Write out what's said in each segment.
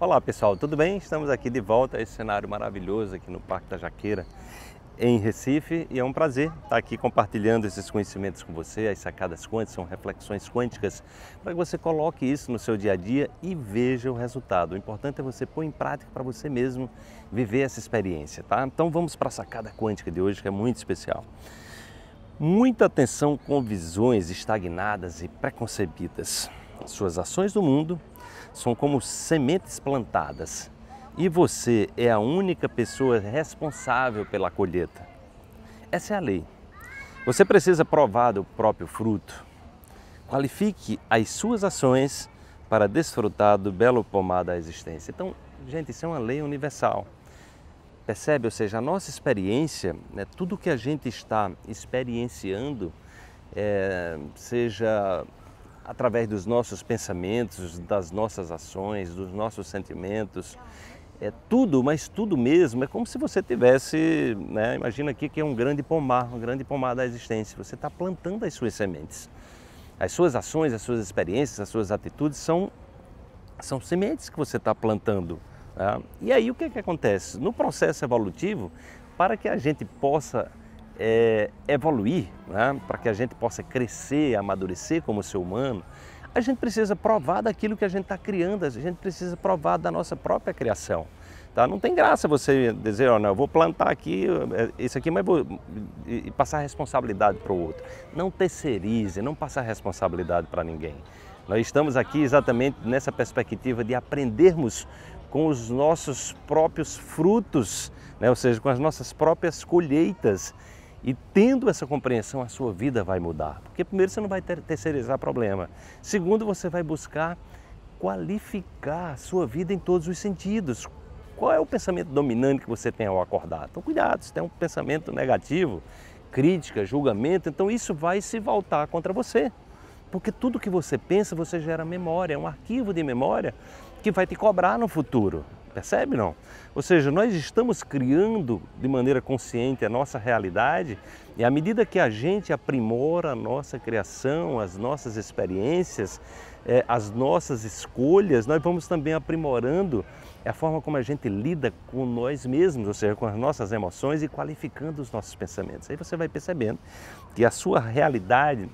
Olá pessoal, tudo bem? Estamos aqui de volta a esse cenário maravilhoso aqui no Parque da Jaqueira, em Recife, e é um prazer estar aqui compartilhando esses conhecimentos com você. As sacadas quânticas são reflexões quânticas para que você coloque isso no seu dia a dia e veja o resultado. O importante é você pôr em prática para você mesmo viver essa experiência, tá? Então vamos para a sacada quântica de hoje que é muito especial. Muita atenção com visões estagnadas e preconcebidas. Suas ações no mundo são como sementes plantadas e você é a única pessoa responsável pela colheita. Essa é a lei. Você precisa provar do próprio fruto. Qualifique as suas ações para desfrutar do belo pomar da existência. Então, gente, isso é uma lei universal. Percebe? Ou seja, a nossa experiência, né, tudo que a gente está experienciando, é, seja através dos nossos pensamentos, das nossas ações, dos nossos sentimentos. É tudo, mas tudo mesmo. É como se você tivesse, né? imagina aqui que é um grande pomar, um grande pomar da existência. Você está plantando as suas sementes. As suas ações, as suas experiências, as suas atitudes são, são sementes que você está plantando. Né? E aí o que, é que acontece? No processo evolutivo, para que a gente possa é, evoluir, né? para que a gente possa crescer, amadurecer como ser humano, a gente precisa provar daquilo que a gente está criando, a gente precisa provar da nossa própria criação. Tá? Não tem graça você dizer, oh, não, eu vou plantar aqui, é, isso aqui, mas vou... e passar responsabilidade para o outro. Não terceirize, não passar responsabilidade para ninguém. Nós estamos aqui exatamente nessa perspectiva de aprendermos com os nossos próprios frutos, né? ou seja, com as nossas próprias colheitas e tendo essa compreensão, a sua vida vai mudar. Porque, primeiro, você não vai ter, terceirizar problema. Segundo, você vai buscar qualificar a sua vida em todos os sentidos. Qual é o pensamento dominante que você tem ao acordar? Então, cuidado, se tem um pensamento negativo, crítica, julgamento, então isso vai se voltar contra você. Porque tudo que você pensa, você gera memória, é um arquivo de memória que vai te cobrar no futuro. Percebe não? Ou seja, nós estamos criando de maneira consciente a nossa realidade e à medida que a gente aprimora a nossa criação, as nossas experiências, é, as nossas escolhas, nós vamos também aprimorando a forma como a gente lida com nós mesmos, ou seja, com as nossas emoções e qualificando os nossos pensamentos. Aí você vai percebendo que a sua realidade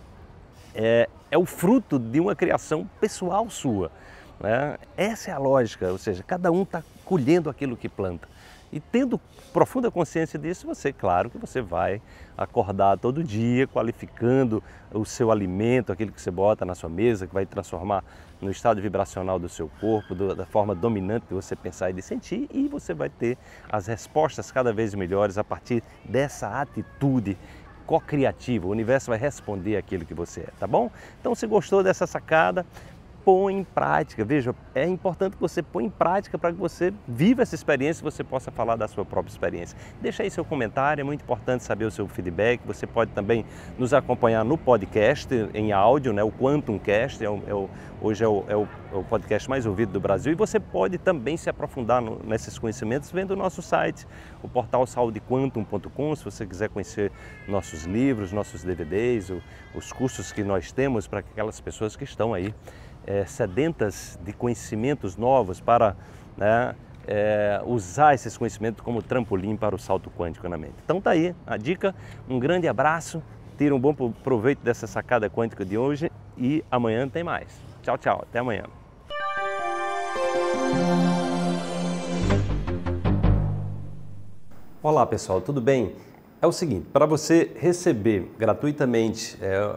é, é o fruto de uma criação pessoal sua. Né? Essa é a lógica, ou seja, cada um está colhendo aquilo que planta. E tendo profunda consciência disso, você, claro, que você vai acordar todo dia qualificando o seu alimento, aquilo que você bota na sua mesa, que vai transformar no estado vibracional do seu corpo, do, da forma dominante de você pensar e de sentir, e você vai ter as respostas cada vez melhores a partir dessa atitude co-criativa. O universo vai responder aquilo que você é, tá bom? Então, se gostou dessa sacada, põe em prática. Veja, é importante que você põe em prática para que você viva essa experiência e você possa falar da sua própria experiência. Deixa aí seu comentário, é muito importante saber o seu feedback. Você pode também nos acompanhar no podcast, em áudio, né? o Quantumcast, é o, é o hoje é o, é o, é, o, podcast mais ouvido do Brasil. E você pode também se aprofundar no, nesses conhecimentos vendo o nosso site, o portal saudequantum.com, se você quiser conhecer nossos livros, nossos DVDs, os cursos que nós temos para aquelas pessoas que estão aí é, sedentas de conhecimentos novos para né, é, usar esses conhecimentos como trampolim para o salto quântico na mente. Então tá aí a dica, um grande abraço, tira um bom proveito dessa sacada quântica de hoje e amanhã tem mais. Tchau, tchau, até amanhã. Olá pessoal, tudo bem? É o seguinte, para você receber gratuitamente é,